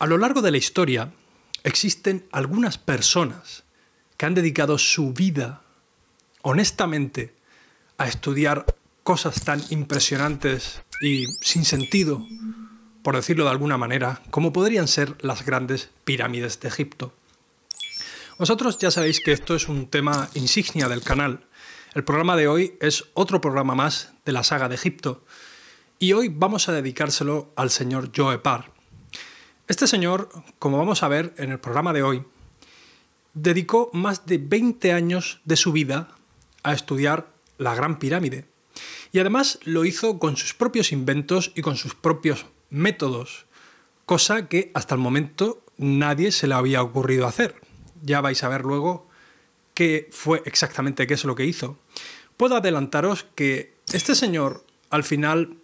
A lo largo de la historia existen algunas personas que han dedicado su vida honestamente a estudiar cosas tan impresionantes y sin sentido, por decirlo de alguna manera, como podrían ser las grandes pirámides de Egipto. Vosotros ya sabéis que esto es un tema insignia del canal. El programa de hoy es otro programa más de la saga de Egipto y hoy vamos a dedicárselo al señor Joe Parr este señor, como vamos a ver en el programa de hoy, dedicó más de 20 años de su vida a estudiar la Gran Pirámide. Y además lo hizo con sus propios inventos y con sus propios métodos, cosa que hasta el momento nadie se le había ocurrido hacer. Ya vais a ver luego qué fue exactamente qué es lo que hizo. Puedo adelantaros que este señor al final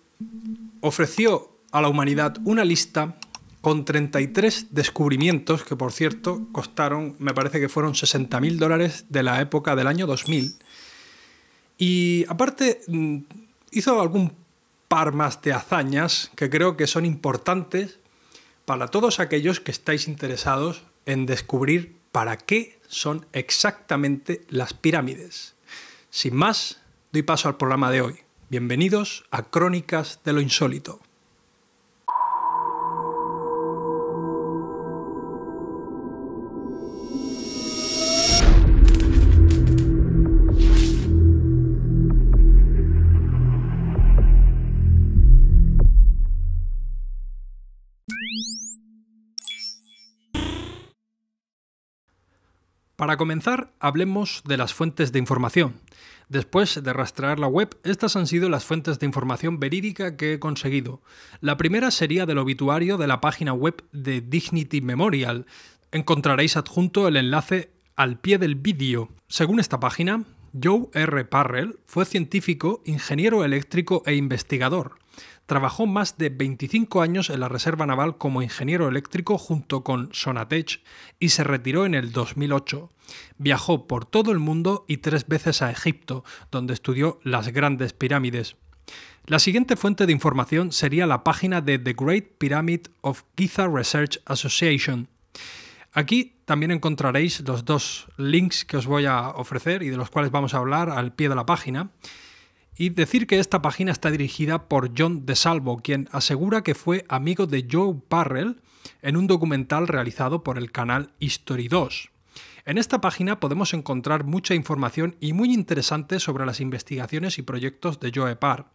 ofreció a la humanidad una lista con 33 descubrimientos que, por cierto, costaron, me parece que fueron 60.000 dólares de la época del año 2000. Y aparte, mm, hizo algún par más de hazañas que creo que son importantes para todos aquellos que estáis interesados en descubrir para qué son exactamente las pirámides. Sin más, doy paso al programa de hoy. Bienvenidos a Crónicas de lo Insólito. Para comenzar, hablemos de las fuentes de información. Después de rastrear la web, estas han sido las fuentes de información verídica que he conseguido. La primera sería del obituario de la página web de Dignity Memorial. Encontraréis adjunto el enlace al pie del vídeo. Según esta página, Joe R. Parrell fue científico, ingeniero eléctrico e investigador trabajó más de 25 años en la Reserva Naval como ingeniero eléctrico junto con Sonatech y se retiró en el 2008. Viajó por todo el mundo y tres veces a Egipto, donde estudió las grandes pirámides. La siguiente fuente de información sería la página de The Great Pyramid of Giza Research Association. Aquí también encontraréis los dos links que os voy a ofrecer y de los cuales vamos a hablar al pie de la página y decir que esta página está dirigida por John DeSalvo, quien asegura que fue amigo de Joe Parrell en un documental realizado por el canal History 2. En esta página podemos encontrar mucha información y muy interesante sobre las investigaciones y proyectos de Joe Parr.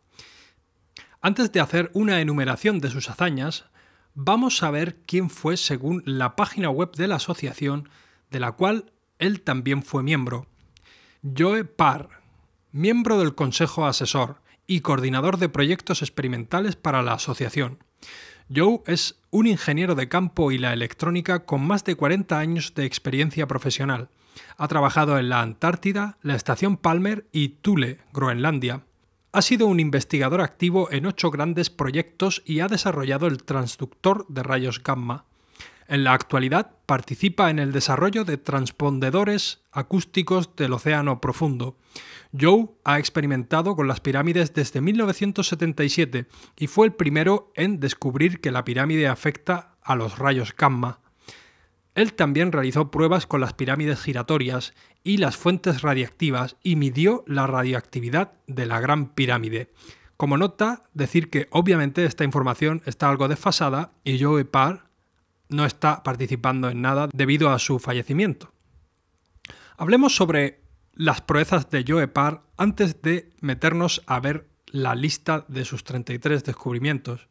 Antes de hacer una enumeración de sus hazañas, vamos a ver quién fue según la página web de la asociación de la cual él también fue miembro. Joe Parr miembro del Consejo Asesor y coordinador de proyectos experimentales para la asociación. Joe es un ingeniero de campo y la electrónica con más de 40 años de experiencia profesional. Ha trabajado en la Antártida, la Estación Palmer y Thule, Groenlandia. Ha sido un investigador activo en ocho grandes proyectos y ha desarrollado el transductor de rayos gamma. En la actualidad participa en el desarrollo de transpondedores acústicos del océano profundo. Joe ha experimentado con las pirámides desde 1977 y fue el primero en descubrir que la pirámide afecta a los rayos gamma. Él también realizó pruebas con las pirámides giratorias y las fuentes radiactivas y midió la radioactividad de la Gran Pirámide. Como nota, decir que obviamente esta información está algo desfasada y Joe Parr no está participando en nada debido a su fallecimiento. Hablemos sobre las proezas de Joe Parr antes de meternos a ver la lista de sus 33 descubrimientos.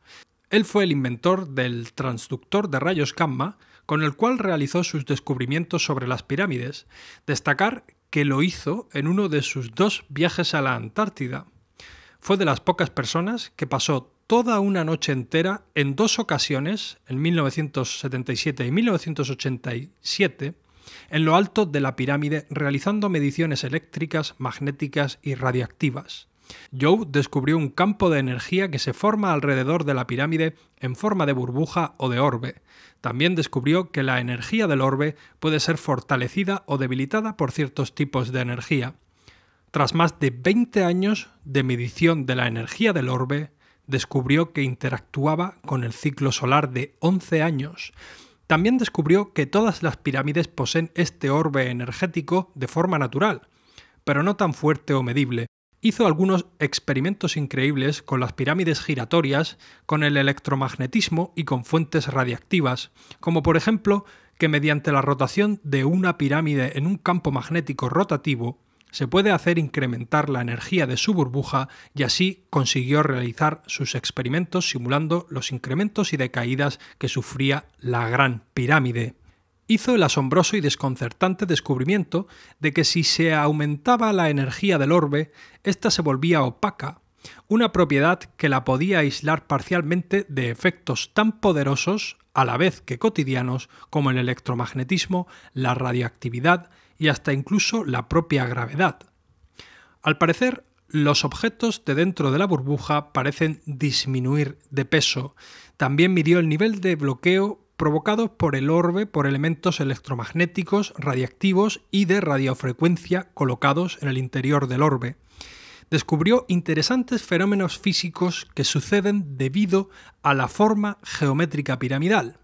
Él fue el inventor del transductor de rayos gamma, con el cual realizó sus descubrimientos sobre las pirámides. Destacar que lo hizo en uno de sus dos viajes a la Antártida. Fue de las pocas personas que pasó toda una noche entera en dos ocasiones, en 1977 y 1987, en lo alto de la pirámide realizando mediciones eléctricas, magnéticas y radiactivas. Joe descubrió un campo de energía que se forma alrededor de la pirámide en forma de burbuja o de orbe. También descubrió que la energía del orbe puede ser fortalecida o debilitada por ciertos tipos de energía. Tras más de 20 años de medición de la energía del orbe, descubrió que interactuaba con el ciclo solar de 11 años. También descubrió que todas las pirámides poseen este orbe energético de forma natural, pero no tan fuerte o medible. Hizo algunos experimentos increíbles con las pirámides giratorias, con el electromagnetismo y con fuentes radiactivas, como por ejemplo que mediante la rotación de una pirámide en un campo magnético rotativo, se puede hacer incrementar la energía de su burbuja y así consiguió realizar sus experimentos simulando los incrementos y decaídas que sufría la Gran Pirámide. Hizo el asombroso y desconcertante descubrimiento de que si se aumentaba la energía del orbe, ésta se volvía opaca, una propiedad que la podía aislar parcialmente de efectos tan poderosos, a la vez que cotidianos, como el electromagnetismo, la radioactividad, y hasta incluso la propia gravedad. Al parecer, los objetos de dentro de la burbuja parecen disminuir de peso. También midió el nivel de bloqueo provocado por el orbe por elementos electromagnéticos, radiactivos y de radiofrecuencia colocados en el interior del orbe. Descubrió interesantes fenómenos físicos que suceden debido a la forma geométrica piramidal.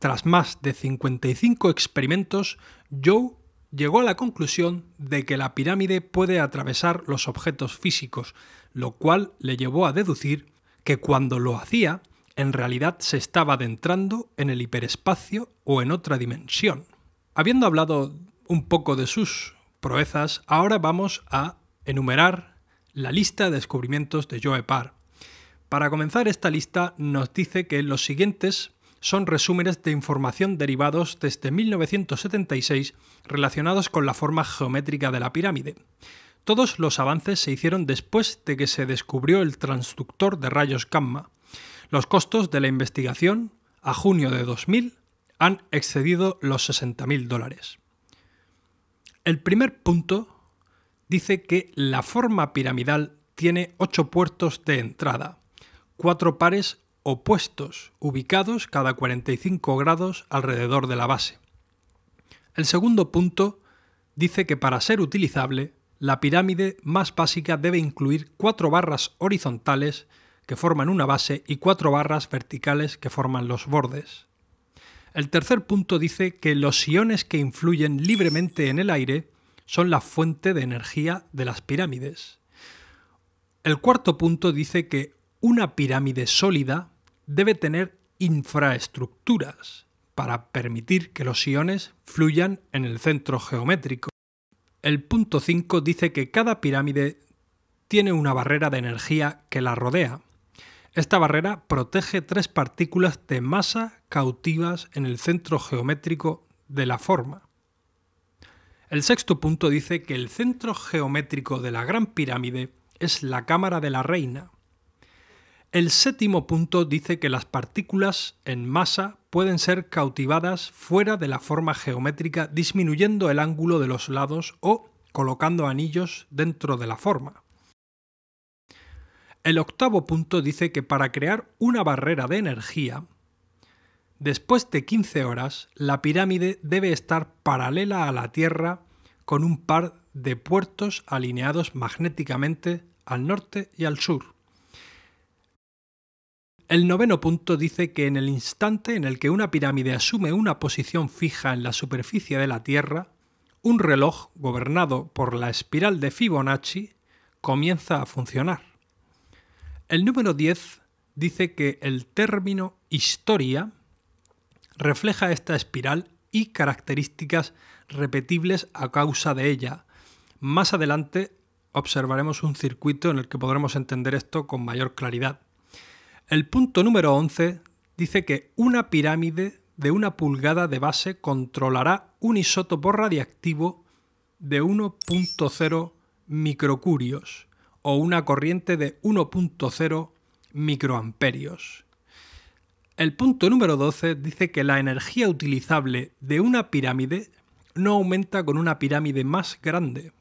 Tras más de 55 experimentos, Joe llegó a la conclusión de que la pirámide puede atravesar los objetos físicos, lo cual le llevó a deducir que cuando lo hacía, en realidad se estaba adentrando en el hiperespacio o en otra dimensión. Habiendo hablado un poco de sus proezas, ahora vamos a enumerar la lista de descubrimientos de Joe Parr. Para comenzar esta lista nos dice que los siguientes son resúmenes de información derivados desde 1976 relacionados con la forma geométrica de la pirámide. Todos los avances se hicieron después de que se descubrió el transductor de rayos gamma. Los costos de la investigación, a junio de 2000, han excedido los 60.000 dólares. El primer punto dice que la forma piramidal tiene ocho puertos de entrada, cuatro pares opuestos ubicados cada 45 grados alrededor de la base. El segundo punto dice que para ser utilizable, la pirámide más básica debe incluir cuatro barras horizontales que forman una base y cuatro barras verticales que forman los bordes. El tercer punto dice que los iones que influyen libremente en el aire son la fuente de energía de las pirámides. El cuarto punto dice que una pirámide sólida debe tener infraestructuras para permitir que los iones fluyan en el centro geométrico. El punto 5 dice que cada pirámide tiene una barrera de energía que la rodea. Esta barrera protege tres partículas de masa cautivas en el centro geométrico de la forma. El sexto punto dice que el centro geométrico de la gran pirámide es la cámara de la reina, el séptimo punto dice que las partículas en masa pueden ser cautivadas fuera de la forma geométrica disminuyendo el ángulo de los lados o colocando anillos dentro de la forma. El octavo punto dice que para crear una barrera de energía, después de 15 horas, la pirámide debe estar paralela a la Tierra con un par de puertos alineados magnéticamente al norte y al sur. El noveno punto dice que en el instante en el que una pirámide asume una posición fija en la superficie de la Tierra, un reloj gobernado por la espiral de Fibonacci comienza a funcionar. El número 10 dice que el término historia refleja esta espiral y características repetibles a causa de ella. Más adelante observaremos un circuito en el que podremos entender esto con mayor claridad. El punto número 11 dice que una pirámide de una pulgada de base controlará un isótopo radiactivo de 1.0 microcurios o una corriente de 1.0 microamperios. El punto número 12 dice que la energía utilizable de una pirámide no aumenta con una pirámide más grande,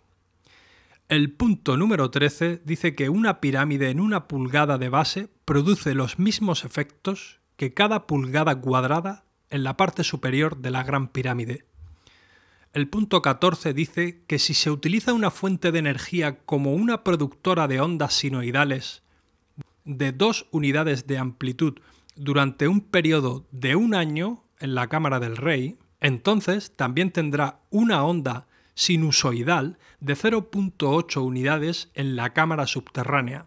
el punto número 13 dice que una pirámide en una pulgada de base produce los mismos efectos que cada pulgada cuadrada en la parte superior de la gran pirámide. El punto 14 dice que si se utiliza una fuente de energía como una productora de ondas sinoidales de dos unidades de amplitud durante un periodo de un año en la cámara del rey, entonces también tendrá una onda sinusoidal de 0.8 unidades en la cámara subterránea,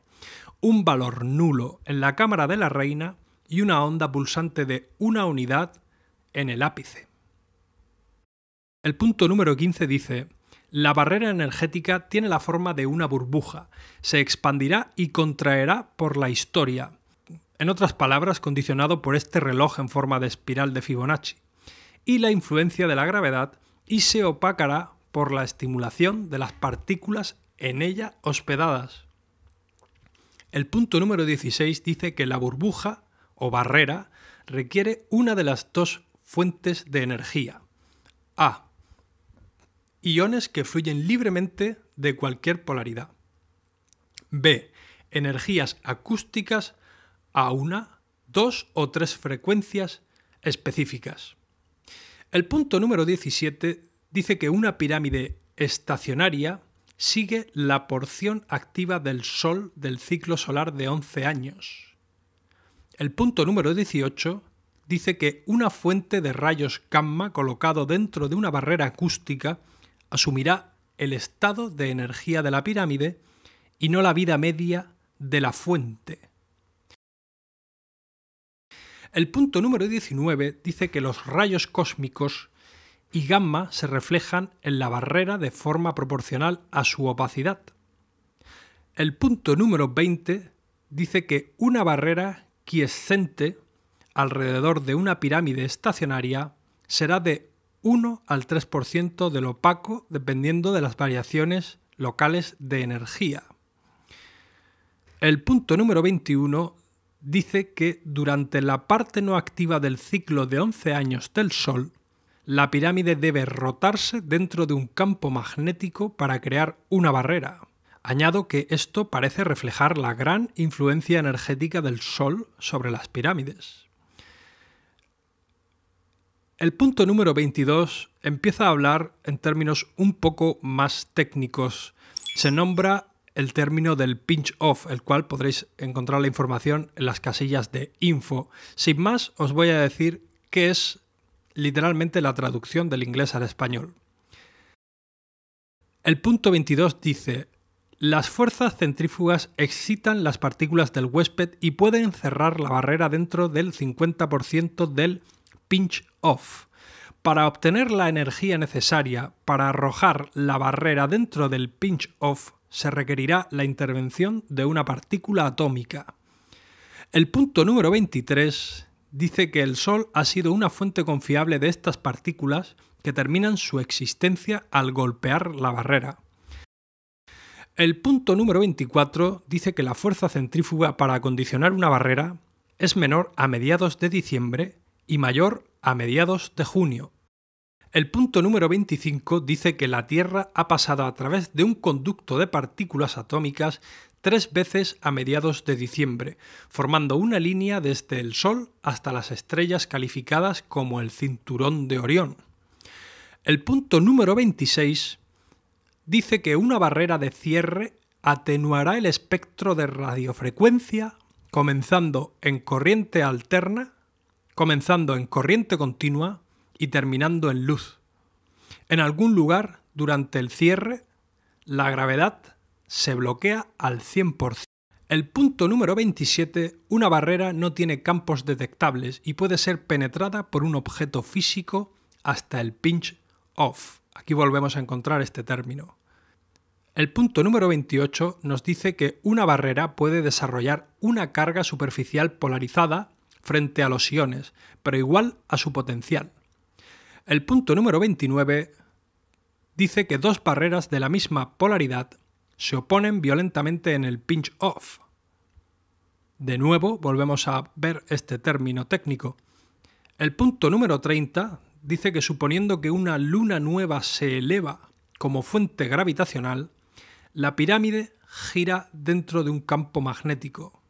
un valor nulo en la cámara de la reina y una onda pulsante de una unidad en el ápice. El punto número 15 dice, la barrera energética tiene la forma de una burbuja, se expandirá y contraerá por la historia, en otras palabras, condicionado por este reloj en forma de espiral de Fibonacci, y la influencia de la gravedad y se opacará por la estimulación de las partículas en ella hospedadas. El punto número 16 dice que la burbuja o barrera requiere una de las dos fuentes de energía. A. Iones que fluyen libremente de cualquier polaridad. B. Energías acústicas a una, dos o tres frecuencias específicas. El punto número 17 dice que una pirámide estacionaria sigue la porción activa del Sol del ciclo solar de 11 años. El punto número 18 dice que una fuente de rayos gamma colocado dentro de una barrera acústica asumirá el estado de energía de la pirámide y no la vida media de la fuente. El punto número 19 dice que los rayos cósmicos y gamma se reflejan en la barrera de forma proporcional a su opacidad. El punto número 20 dice que una barrera quiescente alrededor de una pirámide estacionaria será de 1 al 3% del opaco dependiendo de las variaciones locales de energía. El punto número 21 dice que durante la parte no activa del ciclo de 11 años del Sol, la pirámide debe rotarse dentro de un campo magnético para crear una barrera. Añado que esto parece reflejar la gran influencia energética del Sol sobre las pirámides. El punto número 22 empieza a hablar en términos un poco más técnicos. Se nombra el término del pinch off, el cual podréis encontrar la información en las casillas de info. Sin más, os voy a decir qué es literalmente la traducción del inglés al español. El punto 22 dice, las fuerzas centrífugas excitan las partículas del huésped y pueden cerrar la barrera dentro del 50% del pinch off. Para obtener la energía necesaria para arrojar la barrera dentro del pinch off se requerirá la intervención de una partícula atómica. El punto número 23 dice que el Sol ha sido una fuente confiable de estas partículas que terminan su existencia al golpear la barrera. El punto número 24 dice que la fuerza centrífuga para acondicionar una barrera es menor a mediados de diciembre y mayor a mediados de junio. El punto número 25 dice que la Tierra ha pasado a través de un conducto de partículas atómicas tres veces a mediados de diciembre, formando una línea desde el Sol hasta las estrellas calificadas como el cinturón de Orión. El punto número 26 dice que una barrera de cierre atenuará el espectro de radiofrecuencia comenzando en corriente alterna, comenzando en corriente continua y terminando en luz. En algún lugar, durante el cierre, la gravedad se bloquea al 100%. El punto número 27, una barrera no tiene campos detectables y puede ser penetrada por un objeto físico hasta el pinch off. Aquí volvemos a encontrar este término. El punto número 28 nos dice que una barrera puede desarrollar una carga superficial polarizada frente a los iones, pero igual a su potencial. El punto número 29 dice que dos barreras de la misma polaridad se oponen violentamente en el pinch off. De nuevo, volvemos a ver este término técnico. El punto número 30 dice que suponiendo que una luna nueva se eleva como fuente gravitacional, la pirámide gira dentro de un campo magnético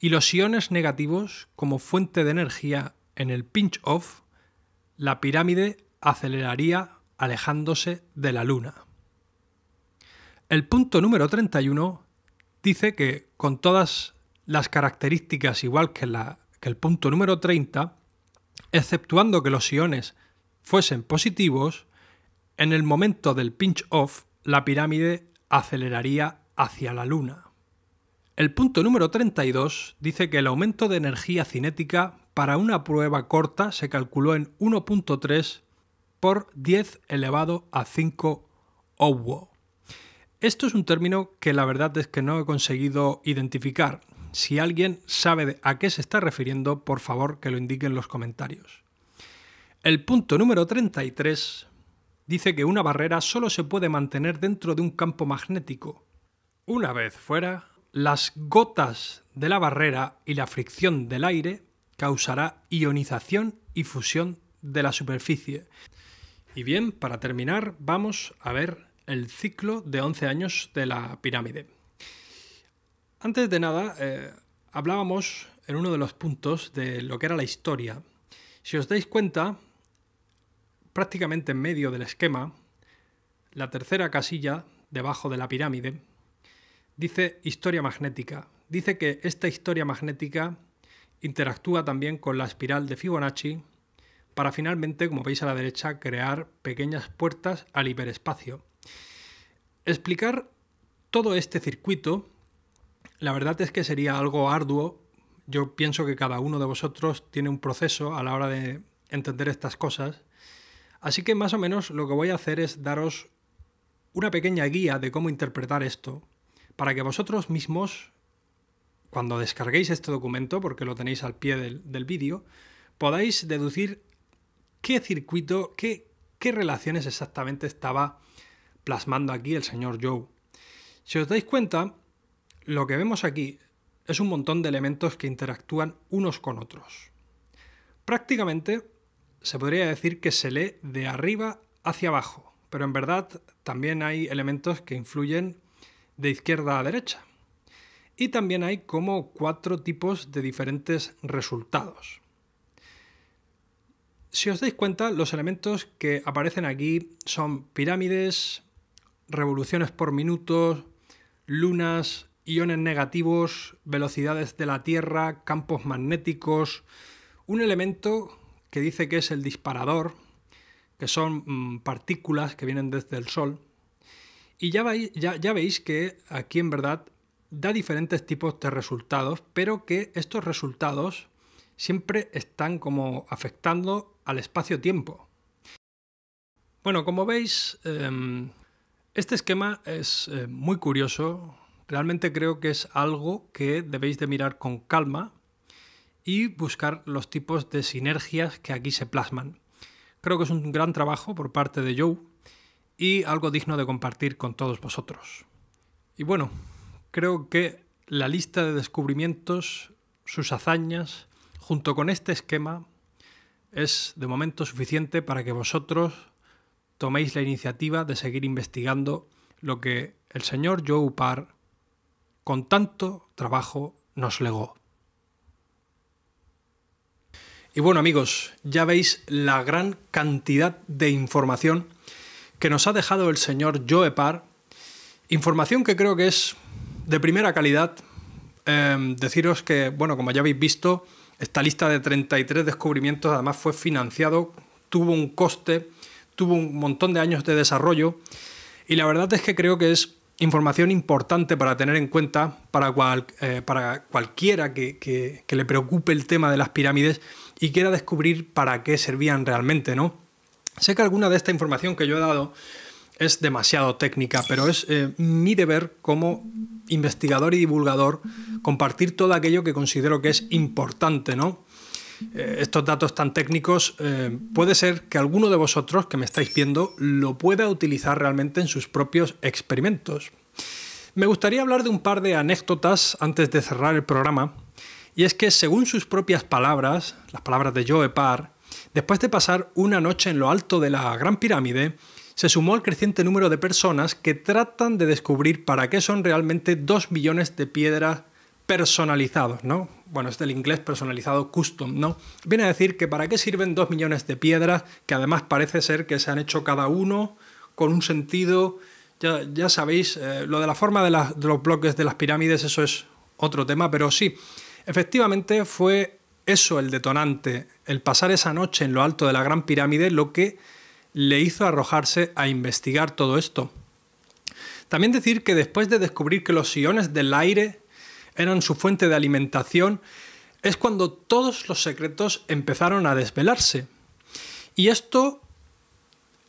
y los iones negativos como fuente de energía en el pinch off, la pirámide aceleraría alejándose de la luna. El punto número 31 dice que con todas las características igual que, la, el punto número 30, exceptuando que los iones fuesen positivos, en el momento del pinch off la pirámide aceleraría hacia la Luna. El punto número 32 dice que el aumento de energía cinética para una prueba corta se calculó en 1.3 por 10 elevado a 5 owo. Esto es un término que la verdad es que no he conseguido identificar. Si alguien sabe a qué se está refiriendo, por favor que lo indique en los comentarios. El punto número 33 dice que una barrera solo se puede mantener dentro de un campo magnético. Una vez fuera, las gotas de la barrera y la fricción del aire causará ionización y fusión de la superficie. Y bien, para terminar, vamos a ver el ciclo de 11 años de la pirámide. Antes de nada, eh, hablábamos en uno de los puntos de lo que era la historia. Si os dais cuenta, prácticamente en medio del esquema, la tercera casilla, debajo de la pirámide, dice historia magnética. Dice que esta historia magnética interactúa también con la espiral de Fibonacci para finalmente, como veis a la derecha, crear pequeñas puertas al hiperespacio. Explicar todo este circuito, la verdad es que sería algo arduo. Yo pienso que cada uno de vosotros tiene un proceso a la hora de entender estas cosas. Así que más o menos lo que voy a hacer es daros una pequeña guía de cómo interpretar esto, para que vosotros mismos, cuando descarguéis este documento, porque lo tenéis al pie del, vídeo, podáis deducir qué circuito, qué, qué relaciones exactamente estaba plasmando aquí el señor Joe. Si os dais cuenta, lo que vemos aquí es un montón de elementos que interactúan unos con otros. Prácticamente se podría decir que se lee de arriba hacia abajo, pero en verdad también hay elementos que influyen de izquierda a derecha. Y también hay como cuatro tipos de diferentes resultados. Si os dais cuenta, los elementos que aparecen aquí son pirámides, revoluciones por minutos, lunas, iones negativos, velocidades de la Tierra, campos magnéticos, un elemento que dice que es el disparador, que son mm, partículas que vienen desde el Sol. Y ya veis, que aquí en verdad da diferentes tipos de resultados, pero que estos resultados siempre están como afectando al espacio-tiempo. Bueno, como veis, em, este esquema es eh, muy curioso, realmente creo que es algo que debéis de mirar con calma y buscar los tipos de sinergias que aquí se plasman. Creo que es un gran trabajo por parte de Joe y algo digno de compartir con todos vosotros. Y bueno, creo que la lista de descubrimientos, sus hazañas, junto con este esquema, es de momento suficiente para que vosotros toméis la iniciativa de seguir investigando lo que el señor Joe Parr con tanto trabajo nos legó. Y bueno amigos, ya veis la gran cantidad de información que nos ha dejado el señor Joe Parr, información que creo que es de primera calidad. Em, deciros que, bueno, como ya habéis visto, esta lista de 33 descubrimientos además fue financiado, tuvo un coste tuvo un montón de años de desarrollo y la verdad es que creo que es información importante para tener en cuenta para, cual, eh, para cualquiera que, le preocupe el tema de las pirámides y quiera descubrir para qué servían realmente, ¿no? Sé que alguna de esta información que yo he dado es demasiado técnica, pero es eh, mi deber como investigador y divulgador compartir todo aquello que considero que es importante, ¿no? Eh, estos datos tan técnicos, eh, puede ser que alguno de vosotros que me estáis viendo lo pueda utilizar realmente en sus propios experimentos. Me gustaría hablar de un par de anécdotas antes de cerrar el programa, y es que según sus propias palabras, las palabras de Joe Parr, después de pasar una noche en lo alto de la Gran Pirámide, se sumó al creciente número de personas que tratan de descubrir para qué son realmente dos millones de piedras personalizados, ¿no? bueno, es este del inglés personalizado custom, ¿no? Viene a decir que para qué sirven dos millones de piedras, que además parece ser que se han hecho cada uno con un sentido. Ya, sabéis, eh, lo de la forma de, los bloques de las pirámides, eso es otro tema, pero sí, efectivamente fue eso el detonante, el pasar esa noche en lo alto de la Gran Pirámide, lo que le hizo arrojarse a investigar todo esto. También decir que después de descubrir que los siones del aire eran su fuente de alimentación, es cuando todos los secretos empezaron a desvelarse. Y esto,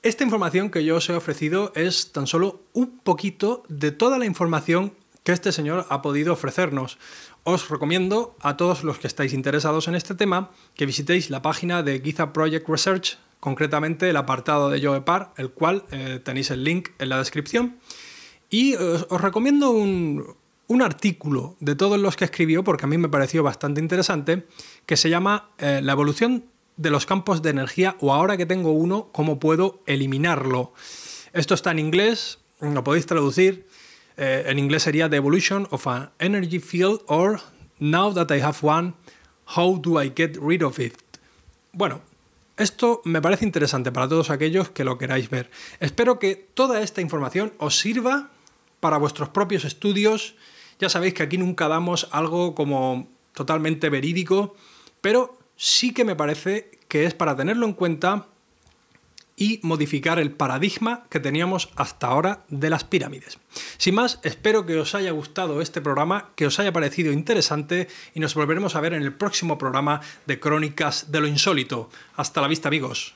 esta información que yo os he ofrecido es tan solo un poquito de toda la información que este señor ha podido ofrecernos. Os recomiendo a todos los que estáis interesados en este tema que visitéis la página de Giza Project Research, concretamente el apartado de Joe Par el cual eh, tenéis el link en la descripción. Y eh, os recomiendo un, un artículo de todos los que escribió, porque a mí me pareció bastante interesante, que se llama eh, La evolución de los campos de energía o ahora que tengo uno, cómo puedo eliminarlo. Esto está en inglés, lo podéis traducir. Eh, en inglés sería The Evolution of an Energy Field or Now that I have one, how do I get rid of it? Bueno, esto me parece interesante para todos aquellos que lo queráis ver. Espero que toda esta información os sirva para vuestros propios estudios, ya sabéis que aquí nunca damos algo como totalmente verídico, pero sí que me parece que es para tenerlo en cuenta y modificar el paradigma que teníamos hasta ahora de las pirámides. Sin más, espero que os haya gustado este programa, que os haya parecido interesante y nos volveremos a ver en el próximo programa de Crónicas de lo Insólito. Hasta la vista amigos.